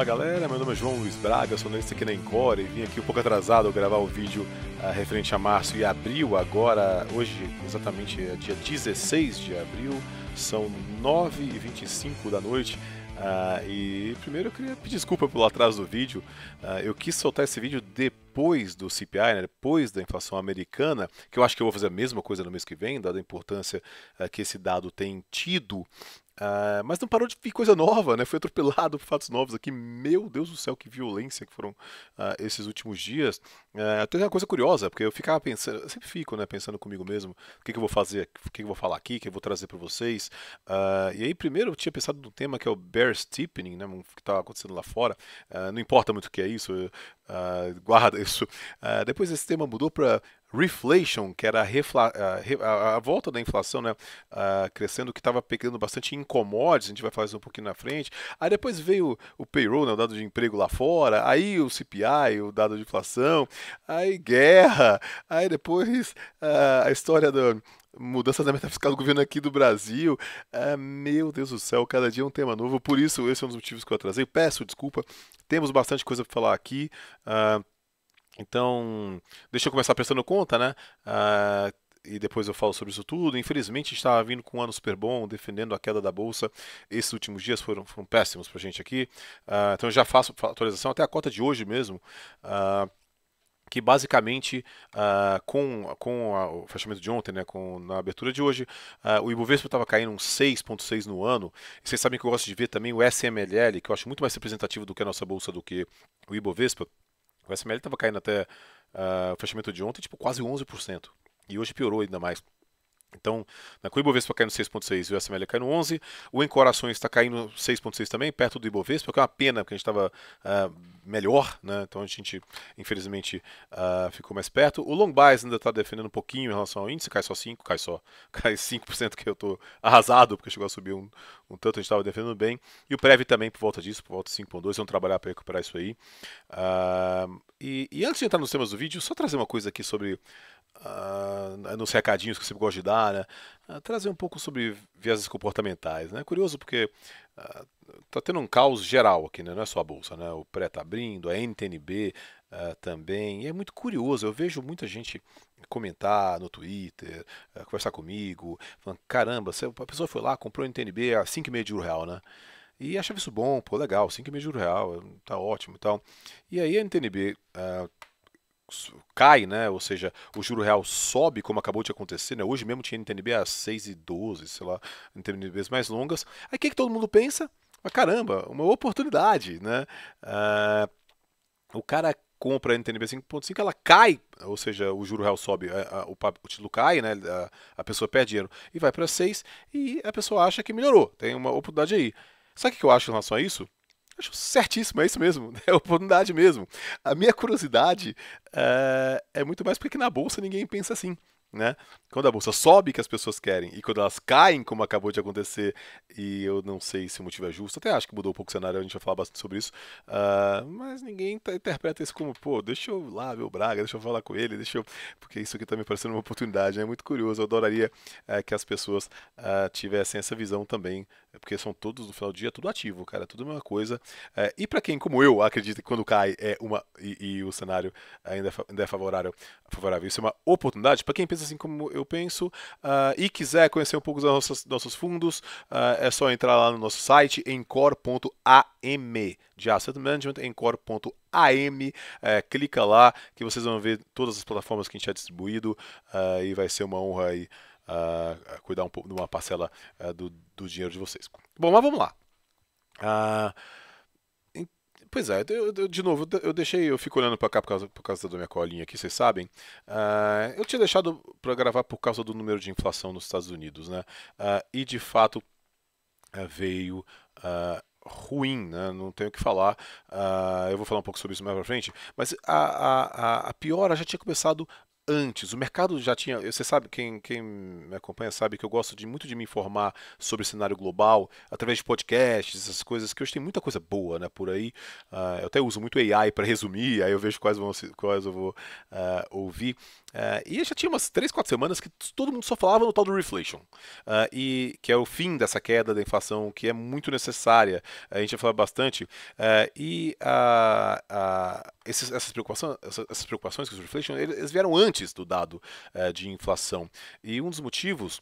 Olá galera, meu nome é João Luiz Braga, sou analista aqui na Encore e vim aqui um pouco atrasado gravar o vídeo uh, referente a março e abril. Agora, hoje, exatamente é dia 16 de abril, são 9h25 da noite. Uh, e primeiro eu queria pedir desculpa pelo atraso do vídeo. Uh, eu quis soltar esse vídeo depois do CPI, né, depois da inflação americana, que eu acho que eu vou fazer a mesma coisa no mês que vem, dada a importância uh, que esse dado tem tido Uh, mas não parou de vir coisa nova, né? Foi atropelado por fatos novos aqui. Meu Deus do céu, que violência que foram uh, esses últimos dias. Uh, tem uma coisa curiosa, porque eu ficava pensando, eu sempre fico, né, pensando comigo mesmo, o que, que eu vou fazer, o que, que eu vou falar aqui, o que eu vou trazer para vocês. Uh, e aí, primeiro, eu tinha pensado no tema que é o bear steepening, né, o que tá acontecendo lá fora. não importa muito o que é isso, guarda isso. depois esse tema mudou para reflation, que era a, refla, a, a, volta da inflação né, uh, crescendo, que estava pegando bastante em commodities, a gente vai falar isso um pouquinho na frente. Aí depois veio o payroll, né, o dado de emprego lá fora, aí o CPI, o dado de inflação, aí guerra, aí depois uh, a história da mudança da meta fiscal do governo aqui do Brasil. É, meu Deus do céu, cada dia é um tema novo. Por isso, esse é um dos motivos que eu atrasei. Peço desculpa. Temos bastante coisa para falar aqui. Ah, então, deixa eu começar prestando conta, né? Ah, e depois eu falo sobre isso tudo. Infelizmente, estava vindo com um ano super bom, defendendo a queda da bolsa. Esses últimos dias foram, foram péssimos para a gente aqui. Ah, então, eu já faço atualização até a cota de hoje mesmo. Ah, que basicamente uh, com, com a, o fechamento de ontem, né, com, na abertura de hoje, uh, o Ibovespa estava caindo uns 6,6 no ano. E vocês sabem que eu gosto de ver também o SMLL, que eu acho muito mais representativo do que a nossa bolsa do que o Ibovespa. O SML estava caindo até uh, o fechamento de ontem, tipo, quase 11%. E hoje piorou ainda mais. Então, na Cui Ibovespa caindo 6,6 e o SML caindo 11. O Encorações está caindo 6,6 também, perto do Ibovespa, que é uma pena, porque a gente estava uh, ah, melhor, né? Então a gente, infelizmente, uh, ficou mais perto. O Long Buys ainda está defendendo um pouquinho em relação ao índice, cai só 5, cai só, cai 5% que eu estou arrasado, porque chegou a subir um, um tanto, a gente estava defendendo bem. E o Prev também por volta disso, por volta de 5,2, vamos trabalhar para recuperar isso aí. Uh, e, e, antes de entrar nos temas do vídeo, só trazer uma coisa aqui sobre Uh, nos recadinhos que você gosta de dar, né? Ah, trazer um pouco sobre viéses comportamentais. Né? Curioso porque está ah, uh, tendo um caos geral aqui, né? não é só a Bolsa. Né? O pré está abrindo, a NTNB também. E é muito curioso, eu vejo muita gente comentar no Twitter, conversar comigo, falando, caramba, a pessoa foi lá, comprou a NTNB a 5,5 de um real, né? E achava isso bom, pô, legal, 5,5 de um real, tá ótimo e tal. E aí a NTNB cai, né? Ou seja, o juro real sobe, como acabou de acontecer, né? Hoje mesmo tinha NTNB a 6,12, sei lá, NTNBs mais longas. Aí o que, que todo mundo pensa? Mas caramba, uma oportunidade, né? Uh, o cara compra a NTNB 5.5, ela cai, ou seja, o juro real sobe, é, o, o, título cai, né? A, a pessoa perde dinheiro e vai para 6 e a pessoa acha que melhorou. Tem uma oportunidade aí. Sabe o que eu acho em relação a isso? acho certíssimo, é isso mesmo, né? é oportunidade mesmo. A minha curiosidade é, é muito mais porque na bolsa ninguém pensa assim. Né? Quando a bolsa sobe, que as pessoas querem, e quando elas caem, como acabou de acontecer, e eu não sei se o motivo é justo, até acho que mudou um pouco o cenário, a gente vai falar bastante sobre isso, uh, mas ninguém tá, interpreta isso como, pô, deixa eu lá ver o Braga, deixa eu falar com ele, deixa eu... porque isso aqui tá me parecendo uma oportunidade, né? é né? muito curioso, eu adoraria uh, que as pessoas uh, tivessem essa visão também é porque são todos no final do dia tudo ativo, cara, tudo a mesma coisa. É, e para quem, como eu, acredita que quando cai é uma e, e o cenário ainda é, ainda é favorável, favorável, isso é uma oportunidade para quem pensa assim como eu penso uh, e quiser conhecer um pouco dos nossos, nossos fundos, uh, é só entrar lá no nosso site encor.am de asset management encor.am AM. É, clica lá que vocês vão ver todas as plataformas que a gente já distribuído uh, e vai ser uma honra aí uh, cuidar um pouco de uma parcela uh, do, do, dinheiro de vocês. Bom, mas vamos lá. Uh, pois é, eu, eu, de novo, eu deixei, eu fico olhando para cá por causa, por causa da minha colinha aqui, vocês sabem. Ah, eu tinha deixado para gravar por causa do número de inflação nos Estados Unidos, né? Ah, e de fato eh, veio ruim, né? não tenho o que falar. Uh, eu vou falar um pouco sobre isso mais pra frente. Mas a, a, a, a piora já tinha começado antes. O mercado já tinha. Você sabe, quem, quem me acompanha sabe que eu gosto de, muito de me informar sobre o cenário global através de podcasts, essas coisas, que hoje tem muita coisa boa né, por aí. Uh, eu até uso muito AI para resumir, aí eu vejo quais, vão, quais eu vou uh, ouvir. Uh, e já tinha umas 3, 4 semanas que todo mundo só falava no tal do reflation, e, que é o fim dessa queda da inflação, que é muito necessária. A gente já falou bastante. e esses, essas, preocupações, essas, essas preocupações com o reflation, eles vieram antes antes do dado eh, de inflação. E um dos motivos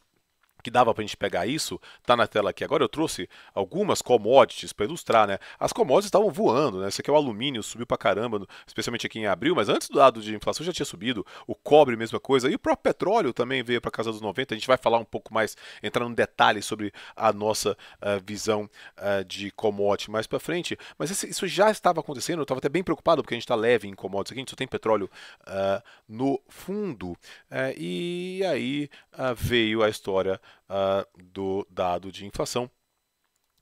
que dava para a gente pegar isso, tá na tela aqui agora. Eu trouxe algumas commodities para ilustrar, né? As commodities estavam voando, né? isso aqui é o alumínio, subiu para caramba, especialmente aqui em abril, mas antes do dado de inflação já tinha subido. O cobre, mesma coisa. E o próprio petróleo também veio para casa dos 90. A gente vai falar um pouco mais, entrar no detalhe sobre a nossa uh, visão uh, de commodity mais para frente. Mas esse, isso já estava acontecendo. Eu estava até bem preocupado porque a gente está leve em commodities aqui, a gente só tem petróleo uh, no fundo. Eh, e aí veio a história uh, do dado de inflação,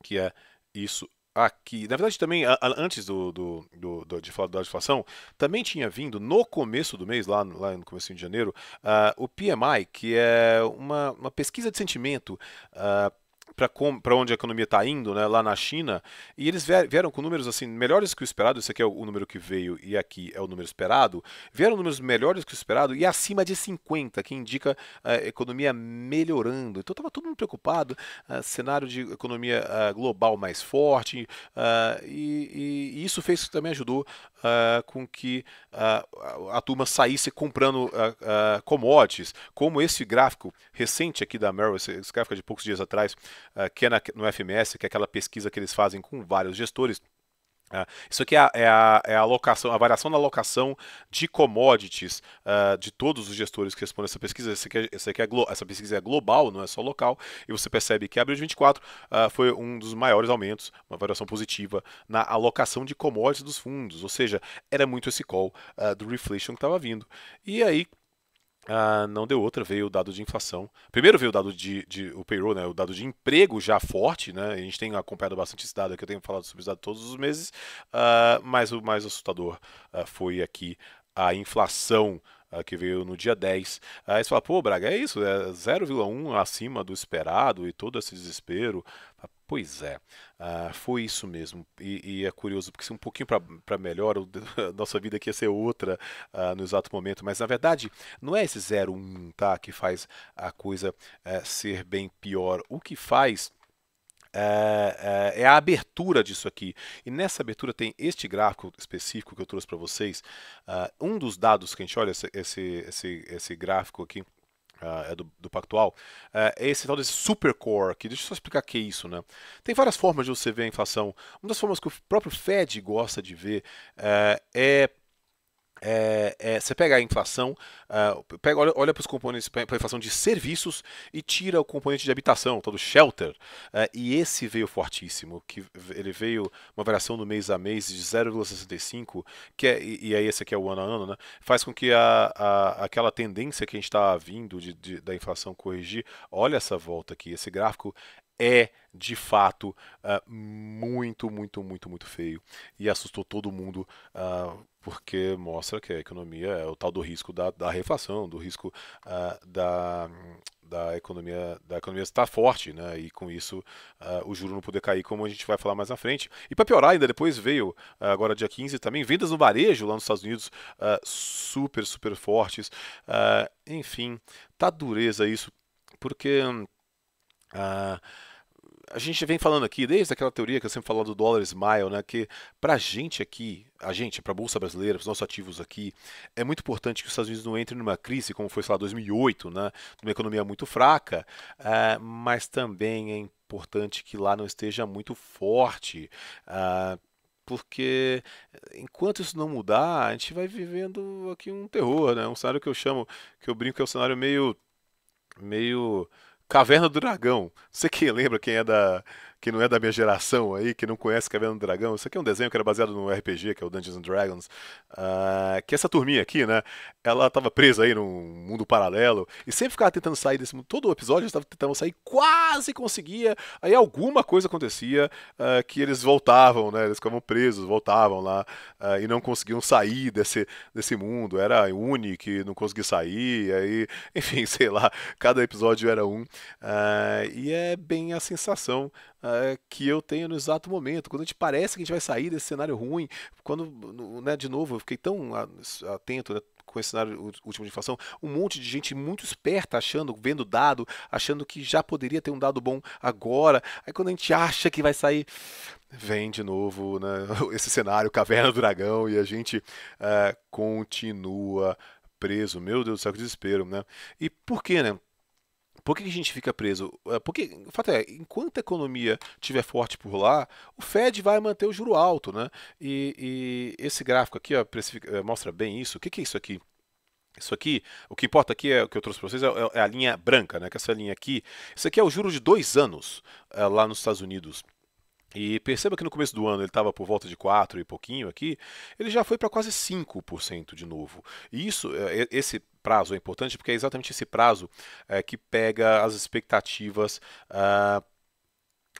que é isso aqui. Na verdade, também, antes do, do, do, do de falar de inflação, também tinha vindo no começo do mês, lá, no, lá no começo de janeiro, uh, o PMI, que é uma, uma pesquisa de sentimento uh, para onde a economia está indo, né, lá na China, e eles vieram com números assim melhores que o esperado. Esse aqui é o número que veio e aqui é o número esperado. Vieram números melhores que o esperado e acima de 50, que indica a eh, economia melhorando. Então estava todo mundo preocupado, uh, cenário de economia uh, global mais forte, uh, e, e, e, isso fez que também ajudou ah, com que uh, a turma saísse comprando uh, commodities, como esse gráfico recente aqui da Merrill, esse, esse gráfico é de poucos dias atrás, que é na, no FMS, que é aquela pesquisa que eles fazem com vários gestores Uh, isso aqui é a, é, a, é a, alocação, a variação na alocação de commodities uh, de todos os gestores que respondem essa pesquisa. Essa, aqui é, essa, aqui é essa pesquisa é global, não é só local, e você percebe que abril de 24 uh, é, foi um dos maiores aumentos, uma variação positiva na alocação de commodities dos fundos, ou seja, era muito esse call do reflation que estava vindo. E aí ah, não deu outra, veio o dado de inflação. Primeiro veio o dado de, de, o payroll, né, o dado de emprego já forte, né, a gente tem acompanhado bastante esse dado, que eu tenho falado sobre esse dado todos os meses, ah, mas o mais assustador ah, foi aqui a inflação ah, que veio no dia 10. Ah, aí você fala, pô, Braga, é isso, é 0,1 acima do esperado e todo esse desespero. Pois é, ah, foi isso mesmo. E, e, é curioso, porque se um pouquinho para melhor, a nossa vida aqui ia ser outra ah, no exato momento. Mas na verdade, não é esse 01 tá, que faz a coisa é, ser bem pior. O que faz eh, eh, é a abertura disso aqui. E nessa abertura tem este gráfico específico que eu trouxe para vocês. Ah, um dos dados que a gente olha, esse, esse, esse gráfico aqui, Uh, é do, do Pactual, uh, é esse tal desse supercore, que deixa eu só explicar o que é isso, né? Tem várias formas de você ver a inflação. Uma das formas que o próprio Fed gosta de ver uh, é é, é, você pega a inflação, uh, pega, olha, olha para os componentes, para a inflação de serviços e tira o componente de habitação, todo shelter. Uh, e esse veio fortíssimo, que ele veio uma variação do mês a mês de 0,65, que é, e, e, aí esse aqui é o ano a ano, né? Faz com que a, a aquela tendência que a gente está vindo de, de, da inflação corrigir, olha essa volta aqui, esse gráfico é de fato uh, muito, muito, muito, muito feio e assustou todo mundo porque mostra que a economia é o tal do risco da, da reflação, do risco uh, da, da economia da economia estar forte, né? E com isso uh, o juro não poder cair, como a gente vai falar mais na frente. E para piorar ainda, depois veio uh, agora dia 15 também vendas no varejo lá nos Estados Unidos super super fortes. enfim, tá dureza isso, porque a gente vem falando aqui desde aquela teoria que eu sempre falo do dólar smile, né, que para a gente aqui, a gente, para a bolsa brasileira, os nossos ativos aqui, é muito importante que os Estados Unidos não entrem numa crise como foi sei lá 2008, né, numa economia muito fraca, uh, mas também é importante que lá não esteja muito forte. Uh, porque enquanto isso não mudar, a gente vai vivendo aqui um terror, né? Um cenário que eu chamo, que eu brinco que é um cenário meio meio Caverna do Dragão. Você que lembra quem é da, que não é da minha geração aí, que não conhece Caverna do Dragão, isso aqui é um desenho que era baseado no RPG, que é o Dungeons and Dragons, uh, que essa turminha aqui, né, ela estava presa aí num mundo paralelo e sempre ficava tentando sair desse mundo. Todo o episódio eles estavam tentando sair, quase conseguia, aí alguma coisa acontecia uh, que eles voltavam, né, eles ficavam presos, voltavam lá uh, e não conseguiam sair desse, desse mundo. Era Uni que não conseguia sair, aí, enfim, sei lá, cada episódio era um. e é bem a sensação uh, que eu tenho no exato momento. Quando a gente parece que a gente vai sair desse cenário ruim, quando, né, de novo, eu fiquei tão atento, né, com esse cenário último de inflação, um monte de gente muito esperta achando, vendo dado, achando que já poderia ter um dado bom agora. Aí quando a gente acha que vai sair, vem de novo né, esse cenário Caverna do Dragão e a gente uh, continua preso. Meu Deus do céu, que desespero, né? E por quê, né? Por que a gente fica preso? É, porque, o fato é, enquanto a economia estiver forte por lá, o Fed vai manter o juro alto, né? E, e esse gráfico aqui ó, é, mostra bem isso. O que, que é isso aqui? Isso aqui, o que importa aqui é o que eu trouxe para vocês, é, é a linha branca, né? Que essa linha aqui, isso aqui é o juro de dois anos é, lá nos Estados Unidos. E perceba que no começo do ano ele estava por volta de 4 e pouquinho aqui, ele já foi para quase 5% de novo. E isso, é, é, esse prazo é importante porque é exatamente esse prazo é, que pega as expectativas uh,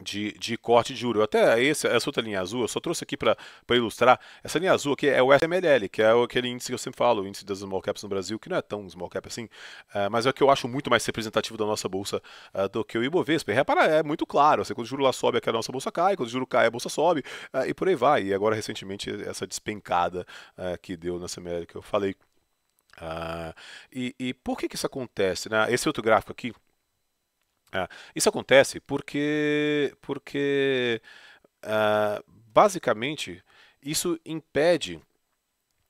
de, de corte de juro. Até esse, essa outra linha azul, eu só trouxe aqui para ilustrar. Essa linha azul aqui é o SMLL, que é aquele índice que eu sempre falo, o índice das small caps no Brasil, que não é tão small cap assim, eh, mas é o que eu acho muito mais representativo da nossa bolsa eh, do que o Ibovespa. E repara, é muito claro. Assim, quando o juro lá sobe, é a nossa bolsa cai. Quando o juro cai, a bolsa sobe. Eh, e por aí vai. E agora, recentemente, essa despencada que deu na SMLL que eu falei. Ah, e, e, por que, que isso acontece? Né? Esse outro gráfico aqui, é, isso acontece porque, porque ah, basicamente isso impede.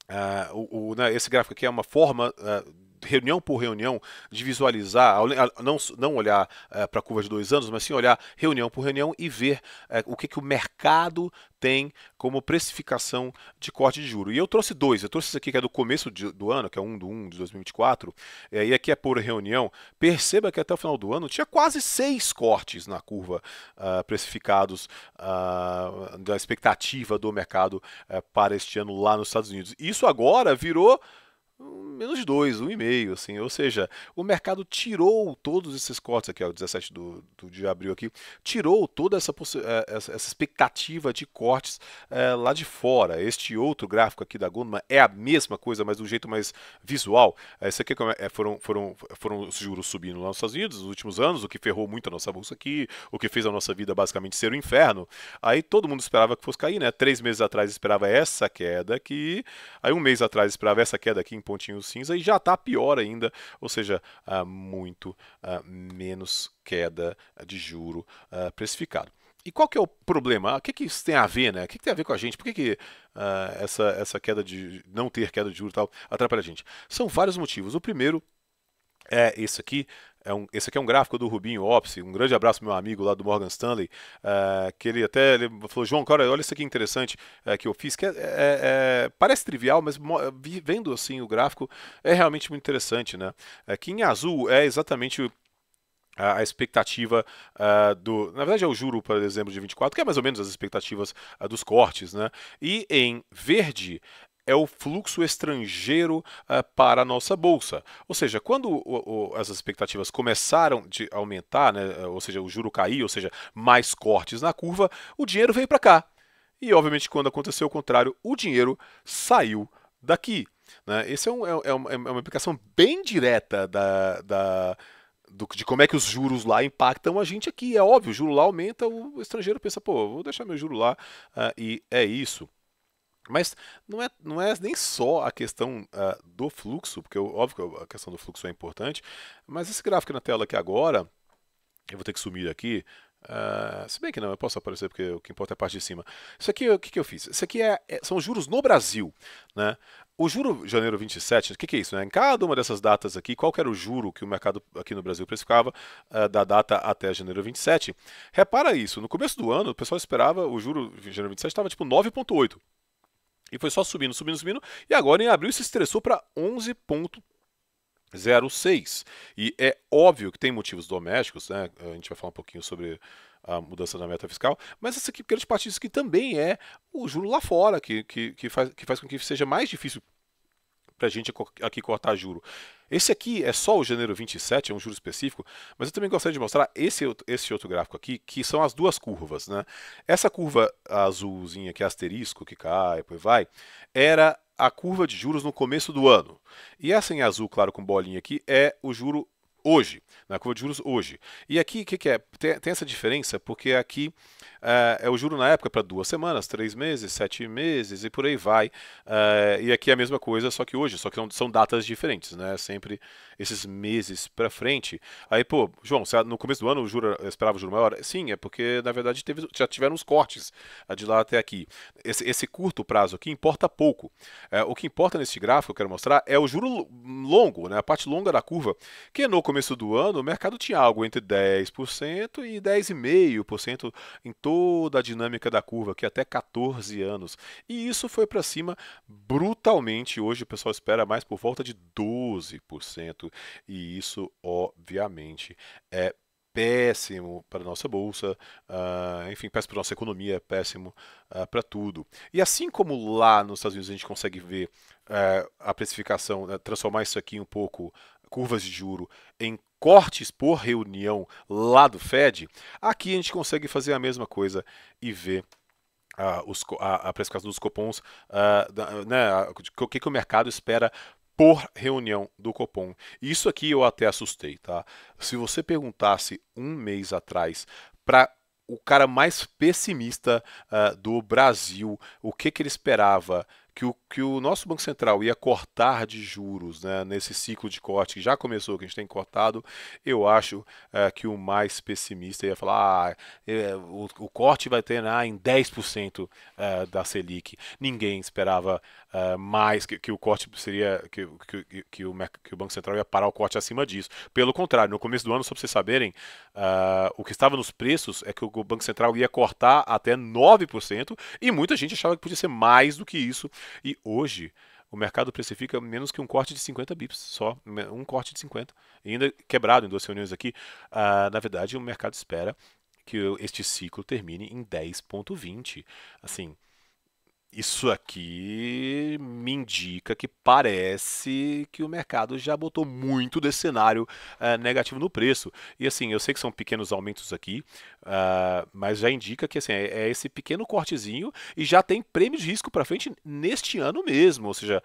Ah, o, o, né, esse gráfico aqui é uma forma ah, reunião por reunião, de visualizar, não, não olhar eh, para a curva de dois anos, mas sim olhar reunião por reunião e ver eh, o que, que o mercado tem como precificação de corte de juro. E eu trouxe dois, eu trouxe esse aqui que é do começo de, do ano, que é 1 do 1 de 2024, é, e aqui é por reunião. Perceba que até o final do ano tinha quase seis cortes na curva uh, precificados uh, da expectativa do mercado uh, para este ano lá nos Estados Unidos. Isso agora virou menos 2, 1,5, assim. Ou seja, o mercado tirou todos esses cortes aqui, ó, 17 do, do, de abril aqui, tirou toda essa, eh, essa, essa expectativa de cortes é, lá de fora. Este outro gráfico aqui da Goldman é a mesma coisa, mas do jeito mais visual. Esse eh, aqui é, é, é, foram, foram, foram os juros subindo lá nos Estados Unidos nos últimos anos, o que ferrou muito a nossa bolsa aqui, o que fez a nossa vida basicamente ser um inferno. Aí todo mundo esperava que fosse cair, né? Três meses atrás esperava essa queda aqui, aí um mês atrás esperava essa queda aqui, pontinho cinza e já está pior ainda, ou seja, uh, muito uh, menos queda ah, de juro uh, precificado. E qual que é o problema? O que, que isso tem a ver, né? O que, que tem a ver com a gente? Por que, que uh, essa, essa queda de. não ter queda de juros e tal atrapalha a gente? São vários motivos. O primeiro é esse aqui, é um, esse aqui é um gráfico do Rubinho Opsi, um grande abraço meu amigo lá do Morgan Stanley, é, que ele até ele falou, João, cara, olha isso aqui interessante é, que eu fiz, que é, é, é parece trivial, mas vendo assim o gráfico é realmente muito interessante, né? Aqui em azul é exatamente o a expectativa uh, do. Na verdade, é o juro para dezembro de 24, que é mais ou menos as expectativas uh, dos cortes, né? E em verde é o fluxo estrangeiro uh, para a nossa bolsa. Ou seja, quando o, o, as expectativas começaram de aumentar, né, ah, ou seja, o juro cair, ou seja, mais cortes na curva, o dinheiro veio para cá. E, obviamente, quando aconteceu o contrário, o dinheiro saiu daqui. Né? Essa é, um, é, é, é, uma implicação bem direta da, da do, de como é que os juros lá impactam a gente aqui. É óbvio, o juro lá aumenta, o estrangeiro pensa, pô, vou deixar meu juro lá, uh, e é isso. Mas não é, não é nem só a questão uh, do fluxo, porque óbvio que a questão do fluxo é importante, mas esse gráfico na tela aqui agora, eu vou ter que sumir aqui, uh, se bem que não, eu posso aparecer porque o que importa é a parte de cima. Isso aqui, o que, que eu fiz? Isso aqui é, é, são juros no Brasil, né? O juro janeiro 27, o que, que, é isso? Né? Em cada uma dessas datas aqui, qual era o juro que o mercado aqui no Brasil precificava uh, da data até janeiro 27? Repara isso, no começo do ano o pessoal esperava o juro janeiro 27 estava tipo 9,8. E foi só subindo, subindo, subindo. E agora em abril se estressou para 11,06. E é óbvio que tem motivos domésticos, né? A gente vai falar um pouquinho sobre a mudança da meta fiscal, mas essa aqui, grande parte disso que também é o juro lá fora, que, que, que, faz, que faz com que seja mais difícil para a gente aqui cortar juro. Esse aqui é só o janeiro 27, é um juro específico, mas eu também gostaria de mostrar esse, esse outro gráfico aqui, que são as duas curvas. Né? Essa curva azulzinha, que é asterisco, que cai, depois vai, era a curva de juros no começo do ano. E essa em azul, claro, com bolinha aqui, é o juro hoje, na curva de juros hoje. E aqui, o que, que, é? Tem, tem, essa diferença porque aqui uh, é o juro na época para duas semanas, três meses, sete meses e por aí vai. Uh, e aqui é a mesma coisa, só que hoje, só que são, são datas diferentes, né? Sempre esses meses para frente. Aí, pô, João, no começo do ano o juro, esperava o juro maior? Sim, é porque, na verdade, teve, já tiveram os cortes ah, de lá até aqui. Esse, esse curto prazo aqui importa pouco. É, o que importa nesse gráfico que eu quero mostrar é o juro longo, né, a parte longa da curva, que no começo do ano o mercado tinha algo entre 10% e 10,5% em toda a dinâmica da curva, que até 14 anos. E isso foi para cima brutalmente. Hoje o pessoal espera mais por volta de 12% e isso, obviamente, é péssimo para a nossa bolsa, uh, enfim, péssimo para a nossa economia, é péssimo uh, ah, para tudo. E assim como lá nos Estados Unidos a gente consegue ver uh, a precificação, né, transformar isso aqui um pouco, curvas de juro, em cortes por reunião lá do Fed, aqui a gente consegue fazer a mesma coisa e ver Uh, os, a, a precificação dos cupons, uh, da, né, o que, que, o mercado espera por reunião do Copom. Isso aqui eu até assustei, tá? Se você perguntasse um mês atrás para o cara mais pessimista uh, do Brasil o que, que ele esperava que o, que o nosso Banco Central ia cortar de juros né, nesse ciclo de corte que já começou, que a gente tem cortado, eu acho é, que o mais pessimista ia falar: ah, é, o, o, corte vai ter ah, em 10% é, da Selic. Ninguém esperava é, mais que, que, o corte seria. Que, que, que, o, que o Banco Central ia parar o corte acima disso. Pelo contrário, no começo do ano, só para vocês saberem, é, o que estava nos preços é que o Banco Central ia cortar até 9%, e muita gente achava que podia ser mais do que isso e hoje o mercado precifica menos que um corte de 50 bips, só um corte de 50, e ainda quebrado em duas reuniões aqui. Ah, na verdade, o mercado espera que este ciclo termine em 10,20. Assim, isso aqui me indica que parece que o mercado já botou muito desse cenário uh, negativo no preço. E assim, eu sei que são pequenos aumentos aqui, uh, mas já indica que assim, é, é, esse pequeno cortezinho e já tem prêmio de risco para frente neste ano mesmo. Ou seja,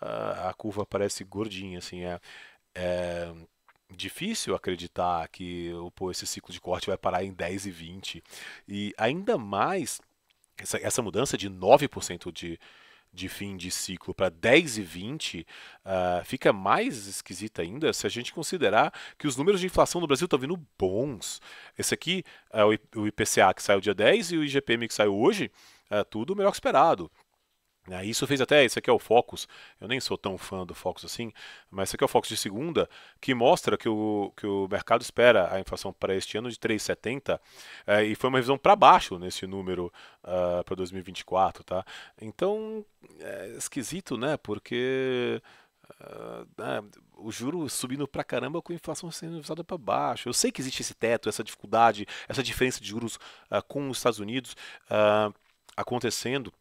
uh, a curva parece gordinha, assim, é, é difícil acreditar que pô, esse ciclo de corte vai parar em 10 e 20. E ainda mais essa, essa mudança de 9% de, de fim de ciclo para 10,20% e uh, fica mais esquisita ainda se a gente considerar que os números de inflação no Brasil estão vindo bons. Esse aqui, é o IPCA que saiu dia 10 e o IGPM que saiu hoje, uh, tudo melhor que esperado. Né? Isso fez até, esse aqui é o Focus, eu nem sou tão fã do Focus assim, mas esse aqui é o Focus de segunda, que mostra que o, que o mercado espera a inflação para este ano de 3,70, é, eh, e foi uma revisão para baixo nesse número uh, para 2024, tá? Então, é esquisito, né? Porque... Uh, o juro subindo para caramba com a inflação sendo revisada para baixo. Eu sei que existe esse teto, essa dificuldade, essa diferença de juros uh, com os Estados Unidos acontecendo,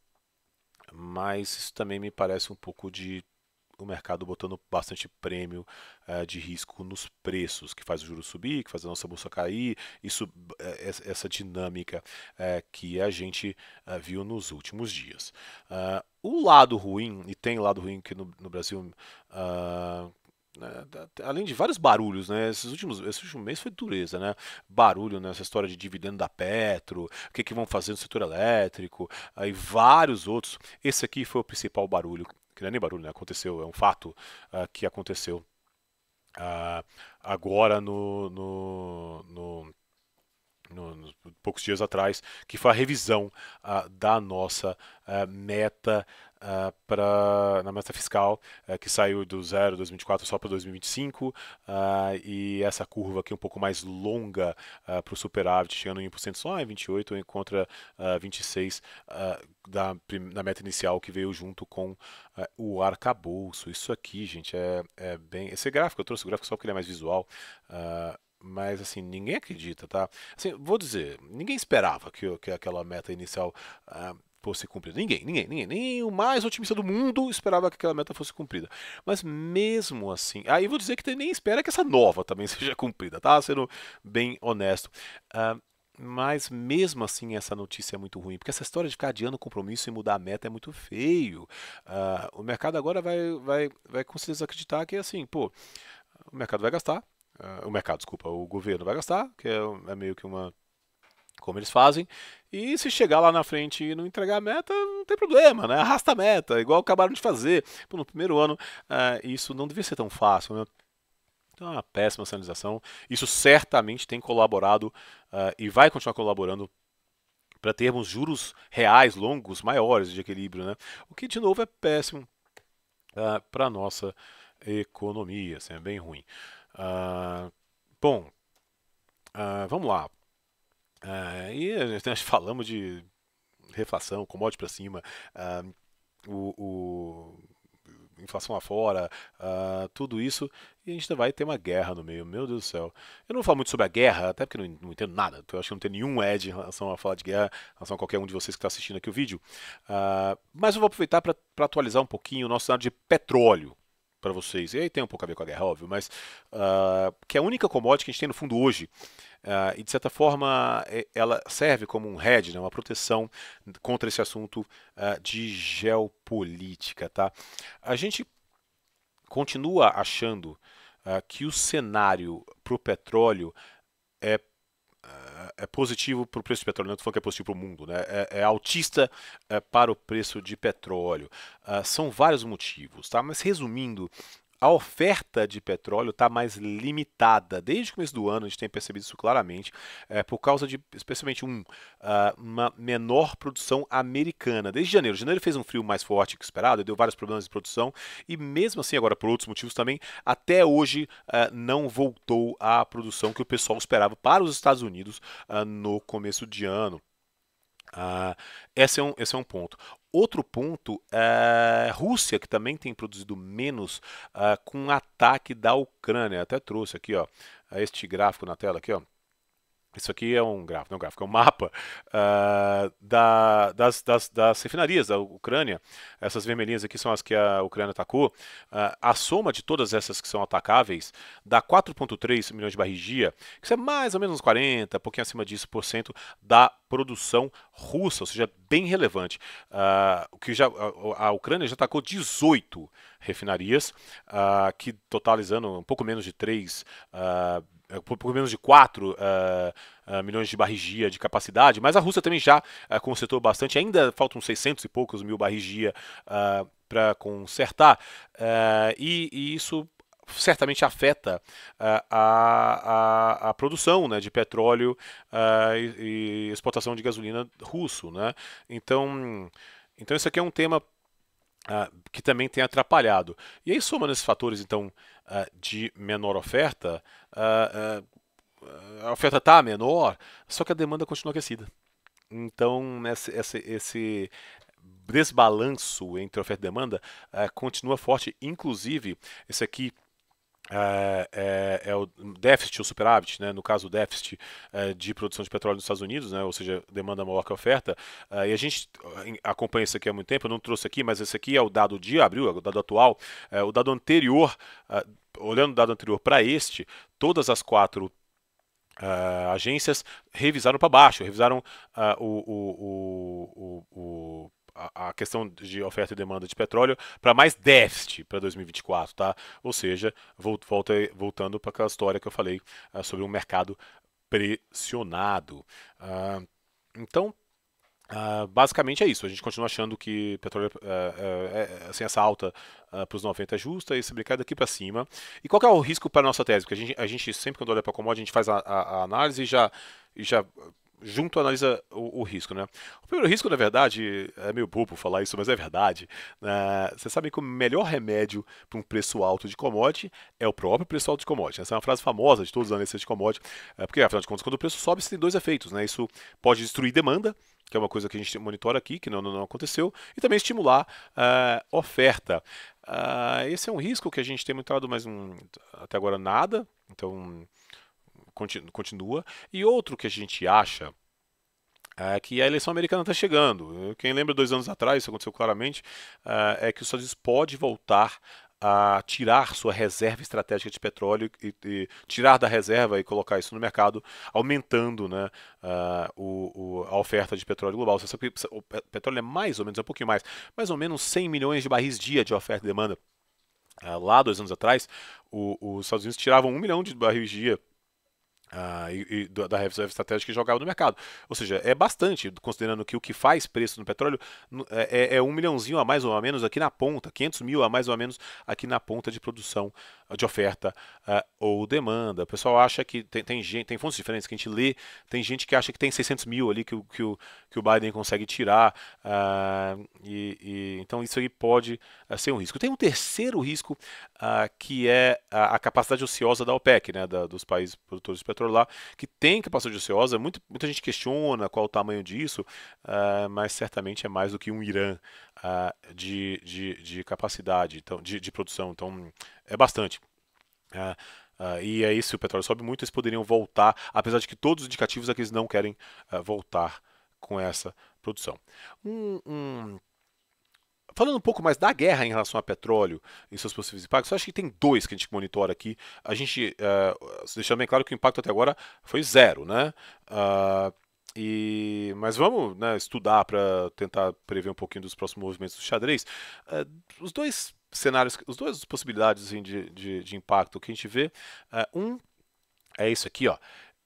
mas isso também me parece um pouco de o mercado botando bastante prêmio uh, de risco nos preços, que faz o juro subir, que faz a nossa bolsa cair, isso, eh, essa dinâmica uh, que a gente uh, viu nos últimos dias. Ah, o lado ruim, e tem lado ruim que no, no Brasil ah, né, além de vários barulhos, né? Esses últimos, esse último mês foi dureza, né? Barulho nessa né? história de dividendo da Petro, o que, que vão fazer no setor elétrico, aí vários outros. Esse aqui foi o principal barulho, que não é nem barulho, né? Aconteceu, é um fato uh, que aconteceu uh, agora no, no, no no, no, poucos dias atrás, que foi a revisão ah, da nossa eh, meta Uh, eh, para na meta fiscal uh, que saiu do zero 2024 só para 2025 uh, e essa curva aqui um pouco mais longa eh, para o superávit chegando em 1% só em 28 em contra 26 da na meta inicial que veio junto com o arcabouço isso aqui gente é, é bem esse gráfico eu trouxe o gráfico só porque ele é mais visual mas assim ninguém acredita tá assim, vou dizer ninguém esperava que, que aquela meta inicial fosse cumprida. Ninguém, ninguém, ninguém, nem o mais otimista do mundo esperava que aquela meta fosse cumprida. Mas mesmo assim, aí vou dizer que nem espera que essa nova também seja cumprida, tá? Sendo bem honesto. Uh, mas mesmo assim essa notícia é muito ruim, porque essa história de ficar adiando o compromisso e mudar a meta é muito feio. Uh, o mercado agora vai, vai, vai com certeza acreditar que assim, pô, o mercado vai gastar, uh, o mercado, desculpa, o governo vai gastar, que é, é meio que uma como eles fazem, e se chegar lá na frente e não entregar a meta, não tem problema, né? Arrasta a meta, igual acabaram de fazer. Pô, no primeiro ano, uh, isso não devia ser tão fácil, né? Então é uma péssima sinalização. Isso certamente tem colaborado uh, e vai continuar colaborando para termos juros reais longos maiores de equilíbrio, né? O que de novo é péssimo uh, ah, para nossa economia, assim, é bem ruim. Uh, bom, uh, vamos lá. Uh, e nós falamos de reflação, commodity para cima, uh, o, o, inflação lá fora, uh, tudo isso, e a gente vai ter uma guerra no meio, meu Deus do céu. Eu não vou falar muito sobre a guerra, até porque não, não entendo nada, eu acho que não tem nenhum ed em relação a falar de guerra, em relação a qualquer um de vocês que está assistindo aqui o vídeo, mas eu vou aproveitar para atualizar um pouquinho o nosso cenário de petróleo para vocês, e aí tem um pouco a ver com a guerra, óbvio, mas uh, que é a única commodity que a gente tem no fundo hoje, uh, e de certa forma é, ela serve como um hedge, né, uma proteção contra esse assunto uh, de geopolítica. Tá? A gente continua achando que o cenário para o petróleo é é, é positivo para o preço de petróleo, não né? estou falando que é positivo para o mundo, né? é, é altista é, para o preço de petróleo. Ah, são vários motivos, tá? mas resumindo, a oferta de petróleo está mais limitada. Desde o começo do ano, a gente tem percebido isso claramente, é, por causa de, especialmente, um, uh, uma menor produção americana. Desde janeiro. Janeiro fez um frio mais forte que esperado, deu vários problemas de produção, e mesmo assim, agora por outros motivos também, até hoje uh, não voltou a produção que o pessoal esperava para os Estados Unidos uh, no começo de ano. esse, é um, esse é um ponto. Outro ponto é eh, a Rússia, que também tem produzido menos eh, com o ataque da Ucrânia. Até trouxe aqui, ó, este gráfico na tela aqui, ó. Isso aqui é um gráfico, não é um gráfico, é um mapa uh, da, das, das, das, refinarias da Ucrânia. Essas vermelhinhas aqui são as que a Ucrânia atacou. Uh, a soma de todas essas que são atacáveis dá 4,3 milhões de barris dia, que isso é mais ou menos uns 40, pouquinho acima disso, por cento da produção russa, ou seja, bem relevante. Uh, que já, a, a, Ucrânia já atacou 18 refinarias, uh, que totalizando um pouco menos de 3 uh, por, menos de 4 uh, uh, milhões de barrigia de capacidade, mas a Rússia também já uh, consertou bastante, ainda faltam 600 e poucos mil barrigia para consertar, e, e, isso certamente afeta ah, a, a, a produção né, de petróleo ah, e, exportação de gasolina russo. Né? Então, então, isso aqui é um tema ah, que também tem atrapalhado. E aí, somando esses fatores então de menor oferta, a oferta está menor, só que a demanda continua aquecida. Então, esse, esse, esse desbalanço entre oferta e demanda continua forte. Inclusive, esse aqui é, é, é, o déficit ou superávit, né? no caso o déficit é, de produção de petróleo nos Estados Unidos, né? ou seja, demanda maior que a oferta, é, e a gente acompanha isso aqui há muito tempo, eu não trouxe aqui, mas esse aqui é o dado de abril, é o dado atual, é, o dado anterior, olhando o dado anterior para este, todas as quatro agências revisaram para baixo, revisaram o, o, o, o a, questão de oferta e demanda de petróleo para mais déficit para 2024, tá? Ou seja, volta, voltando para aquela história que eu falei uh, sobre um mercado pressionado. Uh, então, Uh, basicamente é isso. A gente continua achando que petróleo, uh, uh, assim, essa alta para os 90 é justa e esse mercado aqui para cima. E qual é o risco para a nossa tese? Porque a gente, a gente sempre, quando olha para a commodity, a gente faz a, a, a análise e já, e já junto analisa o, o, risco. Né? O primeiro risco, na verdade, é meio bobo falar isso, mas é verdade. Né? você sabe que o melhor remédio para um preço alto de commodity é o próprio preço alto de commodity. Essa é uma frase famosa de todos os analistas de commodity, é, porque, afinal de contas, quando o preço sobe, você tem dois efeitos. Né? Isso pode destruir demanda, que é uma coisa que a gente monitora aqui, que não, não, não aconteceu, e também estimular uh, oferta. Uh, esse é um risco que a gente tem monitorado, mas um, até agora nada. Então, continua. E outro que a gente acha é que a eleição americana está chegando. Quem lembra dois anos atrás, isso aconteceu claramente, é, é que os Estados Unidos pode voltar a tirar sua reserva estratégica de petróleo e, e, tirar da reserva e colocar isso no mercado, aumentando né, uh, o, o, a oferta de petróleo global. Você sabe que o petróleo é mais ou menos, é um pouquinho mais, mais ou menos 100 milhões de barris dia de oferta e demanda. Uh, lá, dois anos atrás, o, os Estados Unidos tiravam 1 milhão de barris dia ah, e, e, da revisão estratégica que jogava no mercado. Ou seja, é bastante, considerando que o que faz preço no petróleo é, é, é um milhãozinho a mais ou a menos aqui na ponta, 500 mil a mais ou a menos aqui na ponta de produção, ah, de oferta uh, ou demanda. O pessoal acha que tem, tem, gente, tem fontes diferentes que a gente lê, tem gente que acha que tem 600 mil ali que, o, que, o, que o Biden consegue tirar, uh, e, e, então isso aí pode ser um risco. Tem um terceiro risco que é a, a, capacidade ociosa da OPEC, né, da, dos países produtores de petróleo controlar, que tem capacidade ociosa. Muito, muita gente questiona qual o tamanho disso, uh, mas certamente é mais do que um Irã uh, de, de, de, capacidade, então, de, de, produção. Então, é bastante. Uh, e aí, é se o petróleo sobe muito, eles poderiam voltar, apesar de que todos os indicativos é que eles não querem voltar com essa produção. Um, um falando um pouco mais da guerra em relação a petróleo e seus possíveis impactos, eu acho que tem dois que a gente monitora aqui. A gente uh, deixando bem claro que o impacto até agora foi zero, né? Uh, e, mas vamos né, estudar para tentar prever um pouquinho dos próximos movimentos do xadrez. Uh, os dois cenários, as duas possibilidades assim, de, de, de, impacto que a gente vê, uh, um é isso aqui, ó.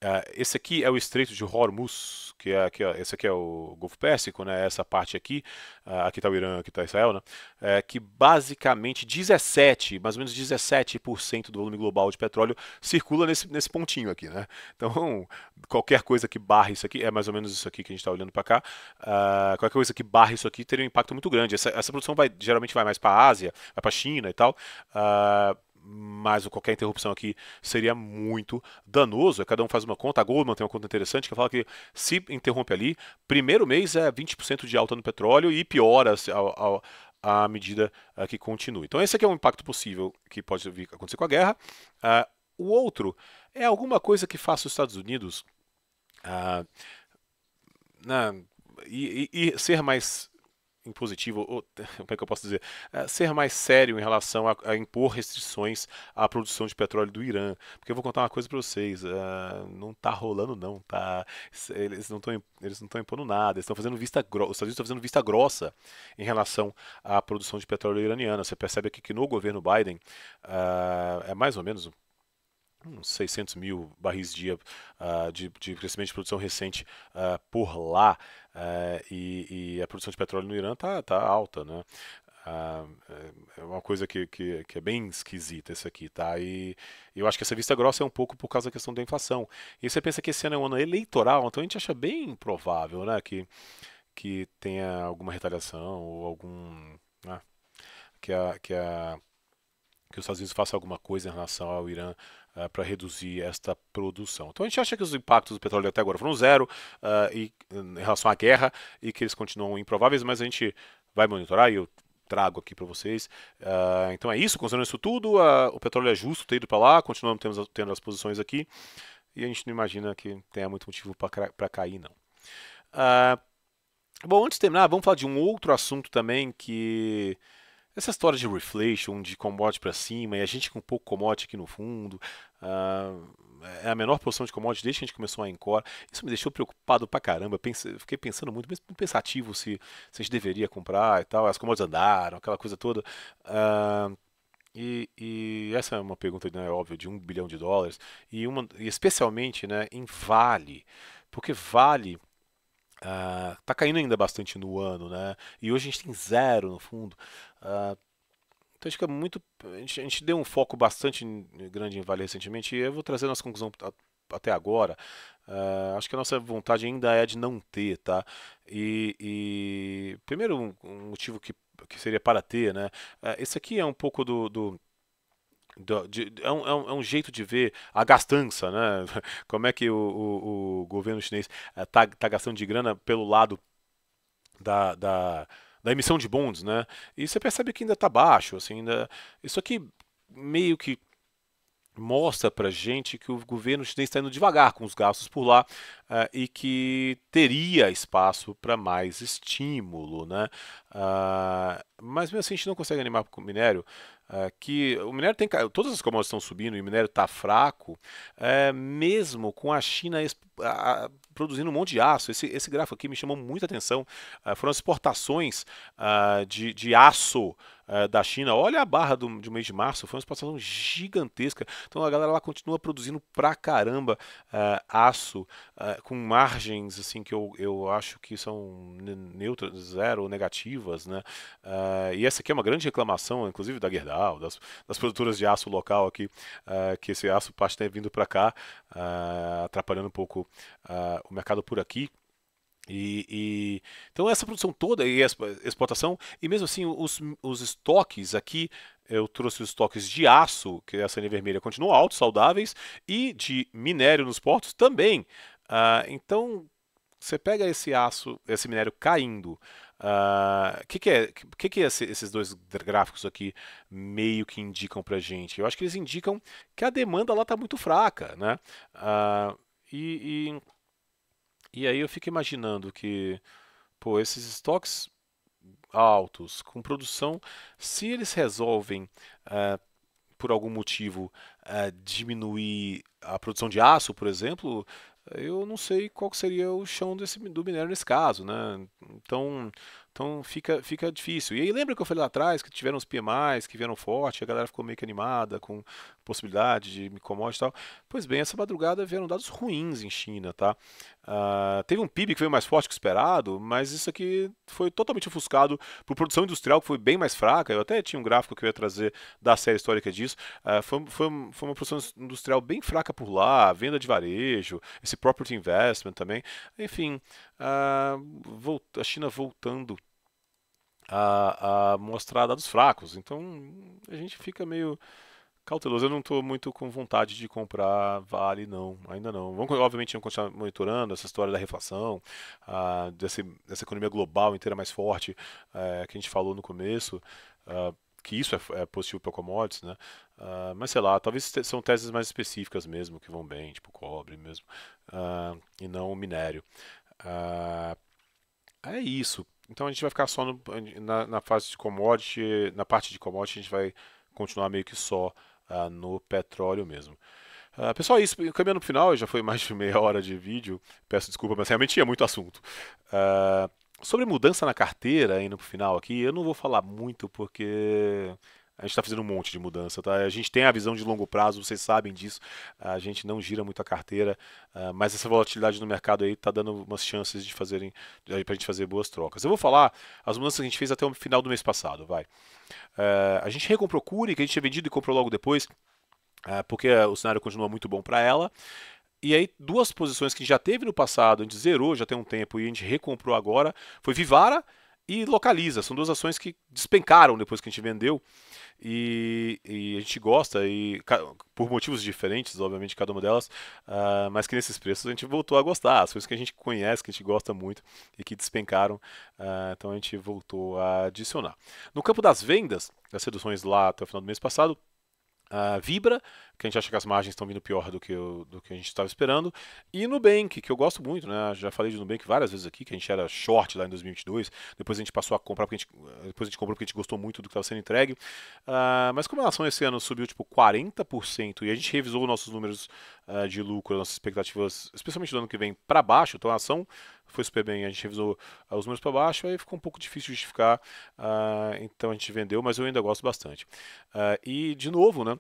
Uh, esse aqui é o Estreito de Hormuz, que é aqui, ó, esse aqui é o Golfo Pérsico, né? Essa parte aqui, uh, aqui está o Irã, aqui está Israel, né? É, que basicamente 17, mais ou menos 17% do volume global de petróleo circula nesse, nesse pontinho aqui, né? Então, qualquer coisa que barre isso aqui, é mais ou menos isso aqui que a gente está olhando para cá, uh, qualquer coisa que barre isso aqui teria um impacto muito grande. Essa, essa produção vai, geralmente vai mais para a Ásia, vai para a China e tal. Uh, mas qualquer interrupção aqui seria muito danoso. É, cada um faz uma conta. A Goldman tem uma conta interessante que fala que se interrompe ali, primeiro mês é 20% de alta no petróleo e piora assim, à medida eh, que continue. Então, esse aqui é um impacto possível que pode vir, acontecer com a guerra. Eh, o outro é alguma coisa que faça os Estados Unidos uh, ah, na, né, e, e, ser mais impositivo, ou, como é que eu posso dizer, é, ser mais sério em relação a, a, impor restrições à produção de petróleo do Irã. Porque eu vou contar uma coisa para vocês, uh, não está rolando não, tá? Eles não estão eles não estão impondo nada, eles estão fazendo vista grossa, os Estados Unidos estão fazendo vista grossa em relação à produção de petróleo iraniana. Você percebe aqui que no governo Biden uh, é mais ou menos uns 600 mil barris dia uh, de, de, crescimento de produção recente uh, por lá eh, e, e, a produção de petróleo no Irã está tá alta, né? Ah, é, é uma coisa que, que, que, é bem esquisita isso aqui, tá? E eu acho que essa vista grossa é um pouco por causa da questão da inflação. E você pensa que esse ano é um ano eleitoral, então a gente acha bem provável né? Que, que tenha alguma retaliação ou algum... Né? que a, que a que os Estados Unidos façam alguma coisa em relação ao Irã uh, eh, para reduzir esta produção. Então a gente acha que os impactos do petróleo até agora foram zero uh, e, em relação à guerra e que eles continuam improváveis, mas a gente vai monitorar e eu trago aqui para vocês. Uh, então é isso, considerando isso tudo, o petróleo é justo ter ido para lá, continuamos tendo, tendo as posições aqui e a gente não imagina que tenha muito motivo para cair, não. Bom, antes de terminar, vamos falar de um outro assunto também que essa história de reflation, de commodity para cima, e a gente com pouco commodity aqui no fundo, uh, é a menor posição de commodity desde que a gente começou a Encore. Isso me deixou preocupado pra caramba. Pense, fiquei pensando muito, muito pensativo se, se a gente deveria comprar e tal. As commodities andaram, aquela coisa toda. Uh, e, e, essa é uma pergunta, né, óbvio, de um bilhão de dólares. E, uma, e especialmente né, em Vale. Porque Vale ah, tá caindo ainda bastante no ano, né? E hoje a gente tem zero no fundo. Uh, então acho que é muito. A gente, a gente, deu um foco bastante grande em Vale recentemente e eu vou trazer nossa conclusão até agora. Uh, acho que a nossa vontade ainda é de não ter, tá? E, e primeiro um, um motivo que, que seria para ter, né? Uh, esse aqui é um pouco do, do do, de, é, é, um, é, um, jeito de ver a gastança, né? Como é que o, o, o governo chinês está eh, tá gastando de grana pelo lado da, da, da, emissão de bonds, né? E você percebe que ainda está baixo, assim, ainda, isso aqui meio que mostra para gente que o governo chinês está indo devagar com os gastos por lá uh, e que teria espaço para mais estímulo, né? Uh, mas mesmo assim a gente não consegue animar com o minério. É, que o minério tem todas as commodities estão subindo e o minério está fraco, é, mesmo com a China a, produzindo um monte de aço. Esse, esse gráfico aqui me chamou muita atenção. É, foram as exportações é, de, de aço da China. Olha a barra do, do mês de março, foi uma exportação gigantesca. Então a galera lá continua produzindo pra caramba aço com margens assim que eu, eu acho que são neutras, zero, negativas, né? e essa aqui é uma grande reclamação, inclusive da Gerdau local, das, das produtoras de aço local aqui, uh, que esse aço parte tem tá vindo para cá, uh, atrapalhando um pouco eh, o mercado por aqui. E, e, então essa produção toda e exportação e mesmo assim os, os estoques aqui eu trouxe os estoques de aço que é essa linha vermelha continuam altos saudáveis e de minério nos portos também ah, então você pega esse aço esse minério caindo o ah, que, que é que, que é esse, esses dois gráficos aqui meio que indicam para gente? Eu acho que eles indicam que a demanda lá está muito fraca, né? Uh, e, e, e aí eu fico imaginando que pô, esses estoques altos com produção, se eles resolvem uh, por algum motivo diminuir a produção de aço, por exemplo, eu não sei qual seria o chão desse, do minério nesse caso, né? Então, então fica, fica difícil. E aí lembra que eu falei lá atrás que tiveram os PMIs, que vieram forte, a galera ficou meio que animada com possibilidade de commodity e tal. Pois bem, essa madrugada vieram dados ruins em China, tá? Uh, teve um PIB que veio mais forte que esperado, mas isso aqui foi totalmente ofuscado por produção industrial que foi bem mais fraca. Eu até tinha um gráfico que eu ia trazer da série histórica disso. Uh, foi, foi, foi, uma produção industrial bem fraca por lá, venda de varejo, esse property investment também. Enfim, uh, a China voltando a, a mostrar dados fracos. Então a gente fica meio. Cauteloso, eu não estou muito com vontade de comprar Vale, não, ainda não. Vamos, obviamente, vamos continuar monitorando essa história da reflação, dessa, dessa economia global inteira mais forte é, que a gente falou no começo, que isso é, é positivo para commodities, né? mas sei lá, talvez são teses mais específicas mesmo que vão bem, tipo cobre mesmo, e não o minério. é isso. Então a gente vai ficar só no, na, na fase de commodity, na parte de commodity a gente vai continuar meio que só ah, no petróleo mesmo. Uh, pessoal, isso, caminhando para o final, já foi mais de meia hora de vídeo, peço desculpa, mas realmente tinha muito assunto. Uh, sobre mudança na carteira, indo para o final aqui, eu não vou falar muito porque a gente está fazendo um monte de mudança, tá? A gente tem a visão de longo prazo, vocês sabem disso. A gente não gira muito a carteira, ah, mas essa volatilidade no mercado aí está dando umas chances de fazerem, para a gente fazer boas trocas. Eu vou falar as mudanças que a gente fez até o final do mês passado, vai. Ah, a gente recomprou Cure, que a gente tinha vendido e comprou logo depois, ah, porque o cenário continua muito bom para ela. E aí, duas posições que já teve no passado, a gente zerou já tem um tempo e a gente recomprou agora, foi Vivara, e localiza. São duas ações que despencaram depois que a gente vendeu e, e a gente gosta e por motivos diferentes, obviamente, cada uma delas, uh, mas que nesses preços a gente voltou a gostar. as coisas que a gente conhece, que a gente gosta muito e que despencaram, uh, então a gente voltou a adicionar. No campo das vendas, das reduções lá até o final do mês passado, a ah, Vibra que a gente acha que as margens estão vindo pior do que, o, do que a gente estava esperando. E Nubank, que eu gosto muito, né? Já falei de Nubank várias vezes aqui, que a gente era short lá em 2022, depois a gente passou a comprar, porque a gente, depois a gente comprou porque a gente gostou muito do que estava sendo entregue. Uh, mas como a ação esse ano subiu tipo 40% e a gente revisou nossos números uh, de lucro, nossas expectativas, especialmente do ano que vem, para baixo, então a ação foi super bem. A gente revisou ah, os números para baixo, aí ficou um pouco difícil justificar, uh, então a gente vendeu, mas eu ainda gosto bastante. Uh, e, de novo, né?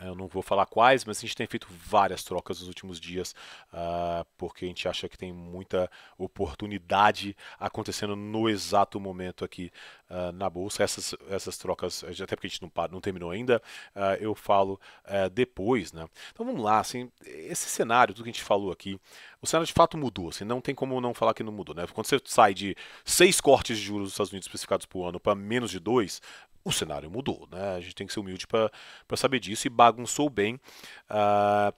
Eu não vou falar quais, mas a gente tem feito várias trocas nos últimos dias, uh, porque a gente acha que tem muita oportunidade acontecendo no exato momento aqui uh, na bolsa. Essas, essas trocas, até porque a gente não, não terminou ainda, uh, eu falo eh, depois, né? Então vamos lá, assim, esse cenário, tudo que a gente falou aqui, o cenário de fato mudou, assim, não tem como não falar que não mudou, né? Quando você sai de seis cortes de juros dos Estados Unidos especificados por ano para menos de dois, o cenário mudou, né? A gente tem que ser humilde para saber disso e bagunçou bem. Uh,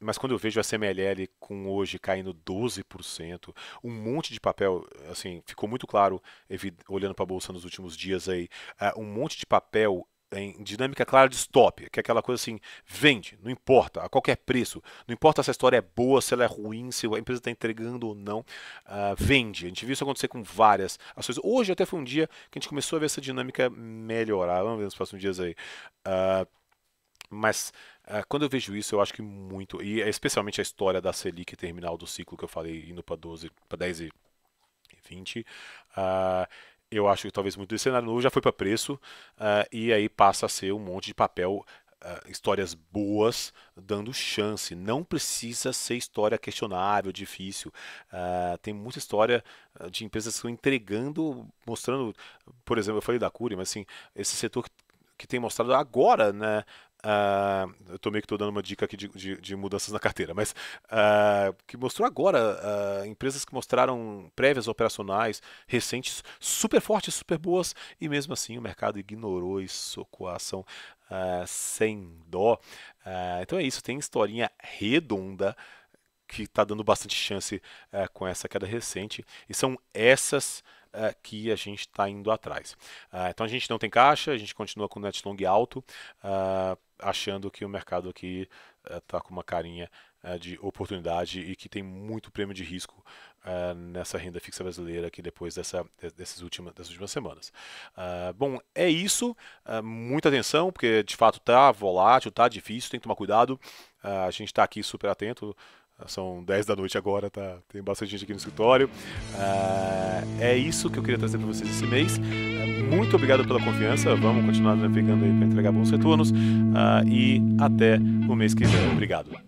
mas quando eu vejo a CMLL com hoje caindo 12%, um monte de papel, assim, ficou muito claro olhando para a bolsa nos últimos dias aí, uh, um monte de papel em dinâmica clara de stop, que é aquela coisa assim, vende, não importa, a qualquer preço, não importa se a história é boa, se ela é ruim, se a empresa está entregando ou não, uh, vende. A gente viu isso acontecer com várias ações. Hoje até foi um dia que a gente começou a ver essa dinâmica melhorar, vamos ver nos próximos dias aí. Uh, mas uh, quando eu vejo isso, eu acho que muito, e é especialmente a história da Selic terminal do ciclo que eu falei, indo para para 10 e 20, eu acho que talvez muito desse cenário novo já foi para preço uh, e aí passa a ser um monte de papel Uh, histórias boas dando chance. Não precisa ser história questionável, difícil. Uh, tem muita história de empresas que estão entregando, mostrando, por exemplo, eu falei da Cury, mas assim, esse setor que, que tem mostrado agora, né, Uh, eu tô meio que tô dando uma dica aqui de, de, de mudanças na carteira, mas uh, que mostrou agora uh, empresas que mostraram prévias operacionais recentes super fortes, super boas, e mesmo assim o mercado ignorou e socou a ação sem dó. então é isso, tem historinha redonda que está dando bastante chance com essa queda recente, e são essas que a gente está indo atrás. então a gente não tem caixa, a gente continua com net long alto achando que o mercado aqui está eh, com uma carinha eh, de oportunidade e que tem muito prêmio de risco eh, nessa renda fixa brasileira aqui depois dessa, dessas, últimas, dessas últimas semanas. Ah, bom, é isso. Ah, muita atenção, porque de fato está volátil, está difícil, tem que tomar cuidado. Ah, a gente está aqui super atento são 10 da noite agora, tá? Tem bastante gente aqui no escritório. Ah, é isso que eu queria trazer para vocês esse mês. Muito obrigado pela confiança. Vamos continuar navegando aí para entregar bons retornos. Ah, e até o mês que vem. Obrigado.